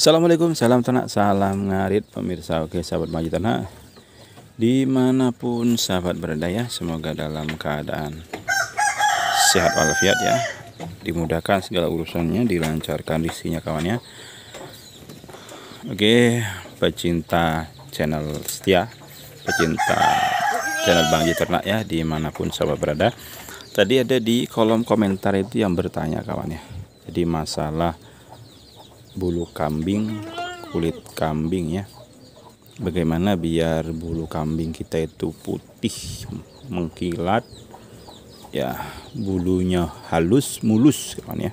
Assalamualaikum, salam ternak, salam ngarit pemirsa. Oke, sahabat maju ternak, dimanapun sahabat berada ya, semoga dalam keadaan sehat walafiat ya, dimudahkan segala urusannya, dilancarkan isinya kawannya. Oke, pecinta channel setia, pecinta channel Bang Ternak ya, dimanapun sahabat berada. Tadi ada di kolom komentar itu yang bertanya kawannya, jadi masalah bulu kambing, kulit kambing ya. Bagaimana biar bulu kambing kita itu putih mengkilat ya, bulunya halus mulus kan ya.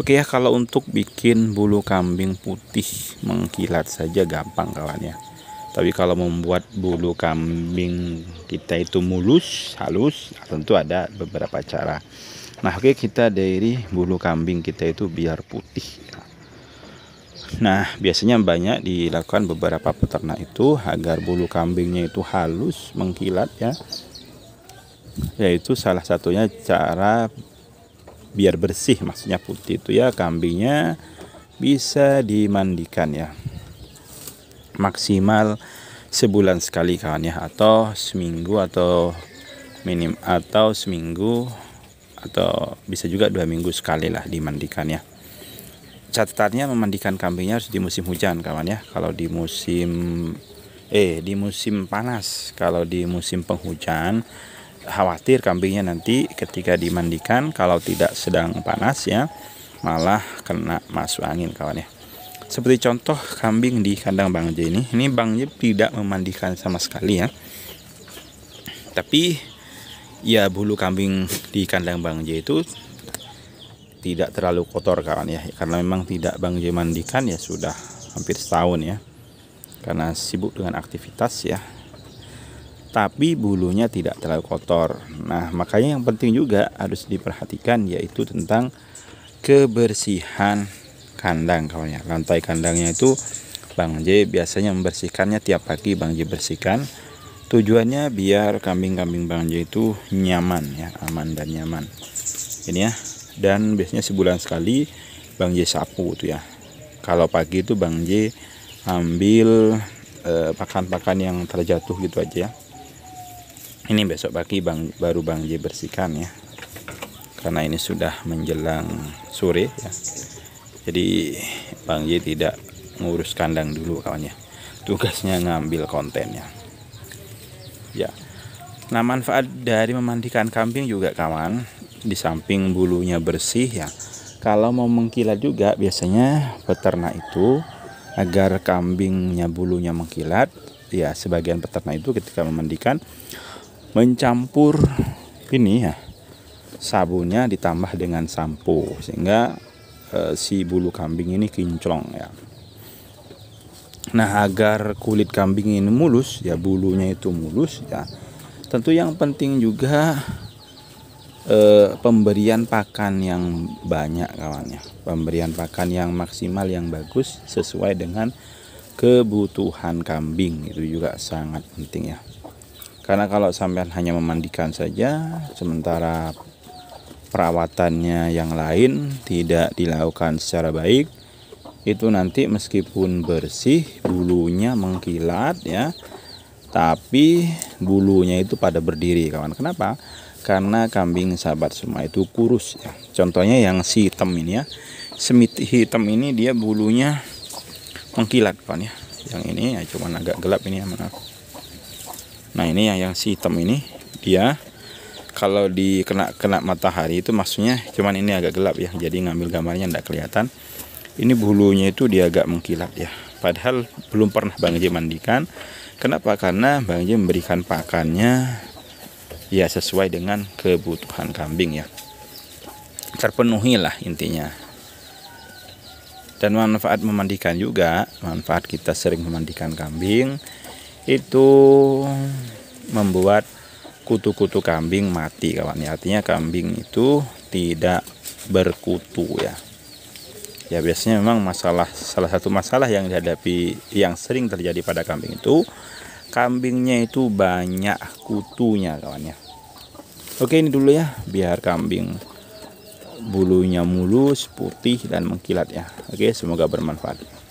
Oke ya, kalau untuk bikin bulu kambing putih mengkilat saja gampang kawan ya. Tapi kalau membuat bulu kambing kita itu mulus, halus, tentu ada beberapa cara. Nah, oke kita dari bulu kambing kita itu biar putih. Nah, biasanya banyak dilakukan beberapa peternak itu agar bulu kambingnya itu halus, mengkilat ya. Yaitu salah satunya cara biar bersih, maksudnya putih itu ya kambingnya bisa dimandikan ya. Maksimal sebulan sekali kan ya atau seminggu atau minim atau seminggu atau bisa juga dua minggu sekali lah dimandikan ya catatannya memandikan kambingnya harus di musim hujan kawan ya kalau di musim eh di musim panas kalau di musim penghujan khawatir kambingnya nanti ketika dimandikan kalau tidak sedang panas ya malah kena masuk angin kawan ya seperti contoh kambing di kandang Bang J ini ini Bang J tidak memandikan sama sekali ya tapi ya bulu kambing di kandang Bang J itu tidak terlalu kotor kawan ya karena memang tidak Bang J mandikan ya sudah hampir setahun ya karena sibuk dengan aktivitas ya tapi bulunya tidak terlalu kotor nah makanya yang penting juga harus diperhatikan yaitu tentang kebersihan kandang kawan ya lantai kandangnya itu Bang J biasanya membersihkannya tiap pagi Bang J bersihkan tujuannya biar kambing-kambing bang J itu nyaman ya aman dan nyaman ini ya dan biasanya sebulan sekali Bang J sapu tuh ya kalau pagi itu Bang J ambil eh, pakan-pakan eh, yang terjatuh gitu aja ya ini besok pagi bang, baru Bang J bersihkan ya karena ini sudah menjelang sore ya jadi Bang J tidak ngurus kandang dulu kawannya tugasnya ngambil kontennya ya nah manfaat dari memandikan kambing juga kawan di samping bulunya bersih ya kalau mau mengkilat juga biasanya peternak itu agar kambingnya bulunya mengkilat ya sebagian peternak itu ketika memandikan mencampur ini ya sabunnya ditambah dengan sampo sehingga eh, si bulu kambing ini kinclong ya Nah, agar kulit kambing ini mulus, ya bulunya itu mulus, ya. Tentu yang penting juga eh, pemberian pakan yang banyak kawannya. Pemberian pakan yang maksimal yang bagus sesuai dengan kebutuhan kambing itu juga sangat penting ya. Karena kalau sampean hanya memandikan saja sementara perawatannya yang lain tidak dilakukan secara baik, itu nanti meskipun bersih bulunya mengkilat ya tapi bulunya itu pada berdiri kawan kenapa karena kambing sahabat semua itu kurus ya contohnya yang si hitam ini ya semit hitam ini dia bulunya mengkilat kawan ya yang ini ya cuman agak gelap ini ya maaf nah ini yang yang si hitam ini dia kalau dikena kena matahari itu maksudnya cuman ini agak gelap ya jadi ngambil gambarnya tidak kelihatan ini bulunya itu dia agak mengkilat ya padahal belum pernah Bang J mandikan kenapa karena Bang J memberikan pakannya ya sesuai dengan kebutuhan kambing ya terpenuhi lah intinya dan manfaat memandikan juga manfaat kita sering memandikan kambing itu membuat kutu-kutu kambing mati kawan ya artinya kambing itu tidak berkutu ya ya biasanya memang masalah salah satu masalah yang dihadapi yang sering terjadi pada kambing itu kambingnya itu banyak kutunya kawannya. oke ini dulu ya biar kambing bulunya mulus putih dan mengkilat ya oke semoga bermanfaat